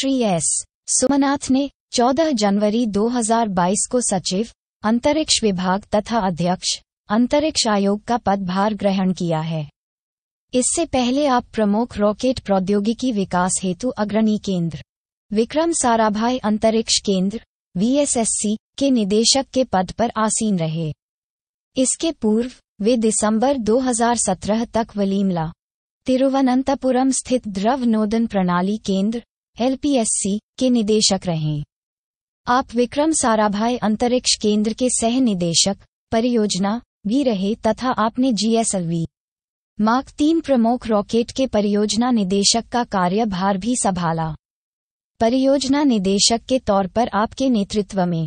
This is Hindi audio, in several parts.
श्री एस सुमनाथ ने 14 जनवरी 2022 को सचिव अंतरिक्ष विभाग तथा अध्यक्ष अंतरिक्ष आयोग का पदभार ग्रहण किया है इससे पहले आप प्रमुख रॉकेट प्रौद्योगिकी विकास हेतु अग्रणी केंद्र विक्रम साराभाई अंतरिक्ष केंद्र वीएसएससी के निदेशक के पद पर आसीन रहे इसके पूर्व वे दिसंबर 2017 तक वलीमला तिरुवनंतपुरम स्थित द्रव नोदन प्रणाली केंद्र एलपीएससी के निदेशक रहे आप विक्रम साराभाई अंतरिक्ष केंद्र के सह निदेशक परियोजना भी रहे तथा आपने जीएसएलवी मार्क तीन प्रमुख रॉकेट के परियोजना निदेशक का कार्यभार भी संभाला परियोजना निदेशक के तौर पर आपके नेतृत्व में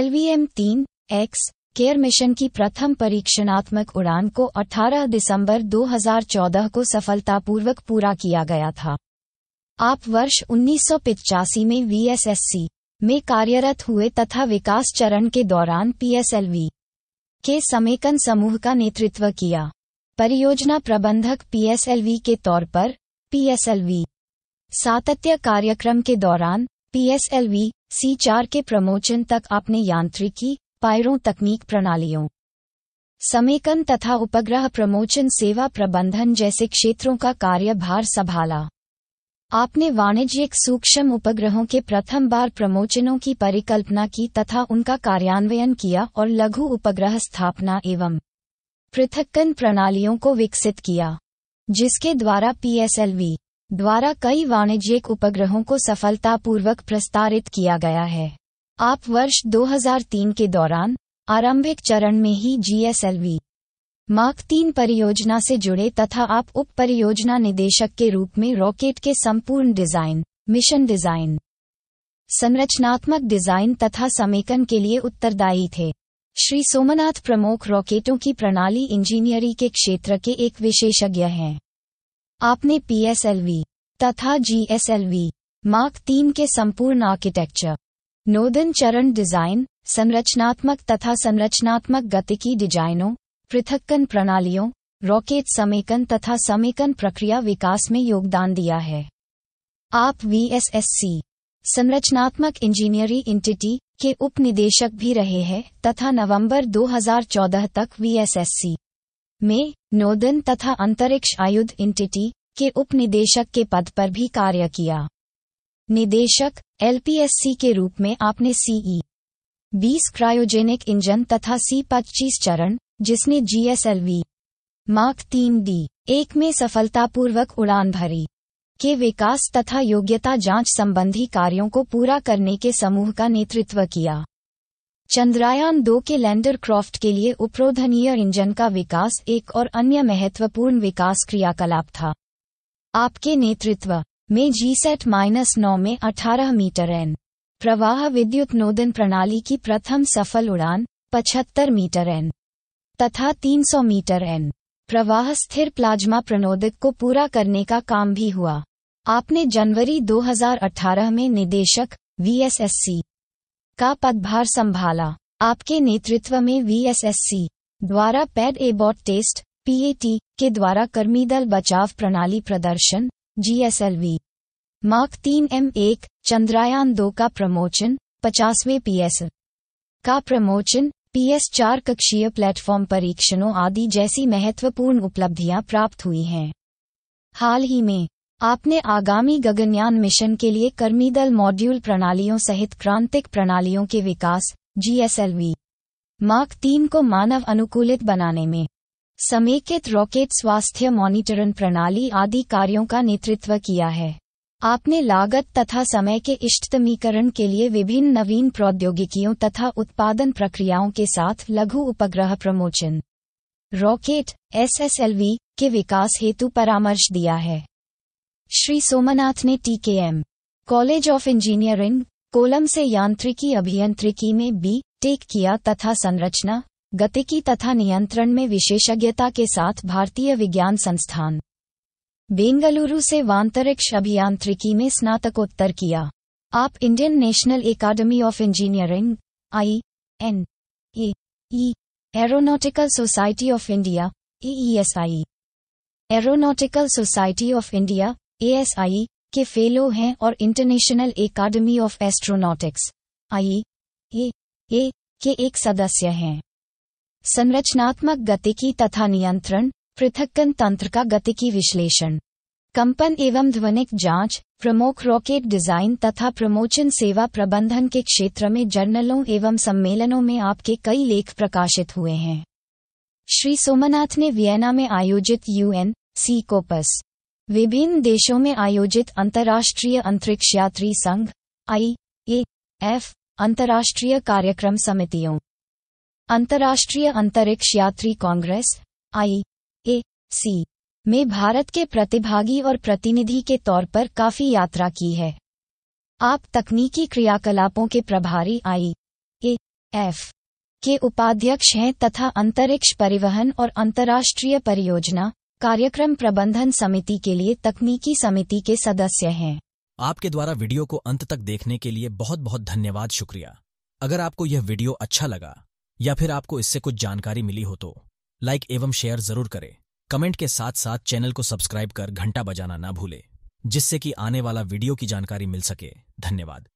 एलवीएम तीन एक्स केयर मिशन की प्रथम परीक्षणात्मक उड़ान को 18 दिसंबर 2014 को सफलतापूर्वक पूरा किया गया था आप वर्ष उन्नीस में वीएसएससी में कार्यरत हुए तथा विकास चरण के दौरान पीएसएलवी के समेकन समूह का नेतृत्व किया परियोजना प्रबंधक पीएसएलवी के तौर पर पीएसएलवी सातत्य कार्यक्रम के दौरान पीएसएलवी सी चार के प्रमोचन तक आपने यांत्रिकी पायरों तकनीक प्रणालियों समेकन तथा उपग्रह प्रमोचन सेवा प्रबंधन जैसे क्षेत्रों का कार्यभार संभाला आपने वाणिज्यिक सूक्ष्म उपग्रहों के प्रथम बार प्रमोचनों की परिकल्पना की तथा उनका कार्यान्वयन किया और लघु उपग्रह स्थापना एवं पृथक्कन प्रणालियों को विकसित किया जिसके द्वारा पीएसएलवी द्वारा कई वाणिज्यिक उपग्रहों को सफलतापूर्वक प्रस्तारित किया गया है आप वर्ष 2003 के दौरान आरंभिक चरण में ही जीएसएलवी मार्क तीन परियोजना से जुड़े तथा आप उप परियोजना निदेशक के रूप में रॉकेट के संपूर्ण डिजाइन मिशन डिजाइन संरचनात्मक डिजाइन तथा समेकन के लिए उत्तरदायी थे श्री सोमनाथ प्रमुख रॉकेटों की प्रणाली इंजीनियरिंग के क्षेत्र के एक विशेषज्ञ हैं आपने पीएसएलवी तथा जीएसएलवी मार्क तीन के संपूर्ण आर्किटेक्चर नोदन चरण डिजाइन संरचनात्मक तथा संरचनात्मक गतिकी डिजाइनों पृथक्कन प्रणालियों रॉकेट समेकन तथा समेकन प्रक्रिया विकास में योगदान दिया है आप वीएसएससी संरचनात्मक इंजीनियरिंग इंटिटी के उप निदेशक भी रहे हैं तथा नवंबर 2014 तक वीएसएससी में नोदन तथा अंतरिक्ष आयुध इंटिटी के उप निदेशक के पद पर भी कार्य किया निदेशक एलपीएससी के रूप में आपने सीई e, बीस क्रायोजेनिक इंजन तथा सी पच्चीस चरण जिसने जीएसएलवी मार्क तीन डी एक में सफलतापूर्वक उड़ान भरी के विकास तथा योग्यता जांच संबंधी कार्यों को पूरा करने के समूह का नेतृत्व किया चंद्रयान दो के लैंडर क्रॉफ्ट के लिए उपरोधनीय इंजन का विकास एक और अन्य महत्वपूर्ण विकास क्रियाकलाप था आपके नेतृत्व में जी सेट e माइनस नौ में 18 मीटर एन प्रवाह विद्युत नोदन प्रणाली की प्रथम सफल उड़ान 75 मीटर एन तथा 300 मीटर एन प्रवाह स्थिर प्लाज्मा प्रणोदित को पूरा करने का काम भी हुआ आपने जनवरी 2018 में निदेशक वीएसएससी का पदभार संभाला आपके नेतृत्व में वीएसएससी द्वारा पैड एबॉट टेस्ट पीएटी के द्वारा कर्मी दल बचाव प्रणाली प्रदर्शन जीएसएलवी मार्क तीन एम एक चंद्रयान दो का प्रमोचन पचासवें पीएस का प्रमोचन पीएस चार कक्षीय प्लेटफॉर्म परीक्षणों आदि जैसी महत्वपूर्ण उपलब्धियां प्राप्त हुई हैं हाल ही में आपने आगामी गगनयान मिशन के लिए कर्मीदल मॉड्यूल प्रणालियों सहित क्रांतिक प्रणालियों के विकास जीएसएलवी मार्क तीन को मानव अनुकूलित बनाने में समेकित रॉकेट स्वास्थ्य मॉनिटरन प्रणाली आदि कार्यों का नेतृत्व किया है आपने लागत तथा समय के इष्टतमीकरण के लिए विभिन्न नवीन प्रौद्योगिकियों तथा उत्पादन प्रक्रियाओं के साथ लघु उपग्रह प्रमोचन रॉकेट एसएसएलवी के विकास हेतु परामर्श दिया है श्री सोमनाथ ने TKM College of Engineering Kollam से यांत्रिकी अभियांत्रिकी में बी टेक किया तथा संरचना गतिकी तथा नियंत्रण में विशेषज्ञता के साथ भारतीय विज्ञान संस्थान बेंगलुरु से वांतरिक्ष अभियांत्रिकी में स्नातकोत्तर किया आप Indian National Academy of Engineering I N A Aeronautical Society of India AESI Aeronautical Society of India AASI के फेलो हैं और International Academy of Astronautics I A A के एक सदस्य हैं संरचनात्मक गतिकी तथा नियंत्रण पृथक्कन तंत्र का गतिकी विश्लेषण कंपन एवं ध्वनिक जांच प्रमुख रॉकेट डिजाइन तथा प्रमोचन सेवा प्रबंधन के क्षेत्र में जर्नलों एवं सम्मेलनों में आपके कई लेख प्रकाशित हुए हैं श्री सोमनाथ ने वियना में आयोजित यूएन सी कोपस विभिन्न देशों में आयोजित अंतर्राष्ट्रीय अंतरिक्ष यात्री संघ आई ए एफ अंतर्राष्ट्रीय कार्यक्रम समितियों अंतर्राष्ट्रीय अंतरिक्ष यात्री कांग्रेस आई ए सी में भारत के प्रतिभागी और प्रतिनिधि के तौर पर काफी यात्रा की है आप तकनीकी क्रियाकलापों के प्रभारी आई ए एफ के उपाध्यक्ष हैं तथा अंतरिक्ष परिवहन और अंतर्राष्ट्रीय परियोजना कार्यक्रम प्रबंधन समिति के लिए तकनीकी समिति के सदस्य हैं आपके द्वारा वीडियो को अंत तक देखने के लिए बहुत बहुत धन्यवाद शुक्रिया अगर आपको यह वीडियो अच्छा लगा या फिर आपको इससे कुछ जानकारी मिली हो तो लाइक एवं शेयर जरूर करें कमेंट के साथ साथ चैनल को सब्सक्राइब कर घंटा बजाना ना भूलें जिससे कि आने वाला वीडियो की जानकारी मिल सके धन्यवाद